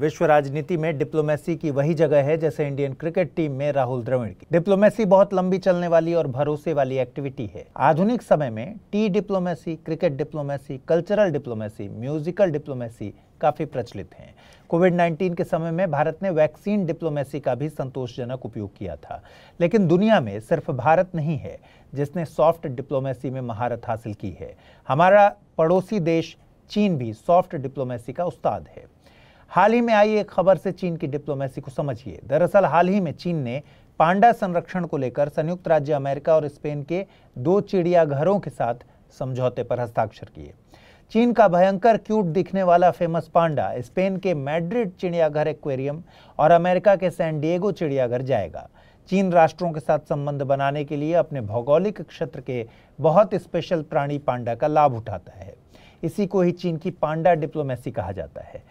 विश्व राजनीति में डिप्लोमेसी की वही जगह है जैसे इंडियन क्रिकेट टीम में राहुल द्रविड़ की डिप्लोमेसी बहुत लंबी चलने वाली और भरोसे वाली एक्टिविटी है आधुनिक समय में tea diplomacy cricket diplomacy cultural diplomacy musical diplomacy काफ़ी प्रचलित हैं कोविड 19 के समय में भारत ने वैक्सीन डिप्लोमेसी का भी संतोषजनक उपयोग किया था लेकिन दुनिया में सिर्फ भारत नहीं है जिसने सॉफ्ट डिप्लोमेसी में महारत हासिल की है हमारा पड़ोसी देश चीन भी सॉफ्ट डिप्लोमेसी का उस्ताद है हाल ही में आई एक खबर से चीन की डिप्लोमेसी को समझिए दरअसल हाल ही में चीन ने पांडा संरक्षण को लेकर संयुक्त राज्य अमेरिका और स्पेन के दो चिड़ियाघरों के साथ समझौते पर हस्ताक्षर किए चीन का भयंकर क्यूट दिखने वाला फेमस पांडा स्पेन के मैड्रिड चिड़ियाघर एक्वेरियम और अमेरिका के सैन डिएगो चिड़ियाघर जाएगा चीन राष्ट्रों के साथ संबंध बनाने के लिए अपने भौगोलिक क्षेत्र के बहुत स्पेशल प्राणी पांडा का लाभ उठाता है इसी को ही चीन की पांडा डिप्लोमेसी कहा जाता है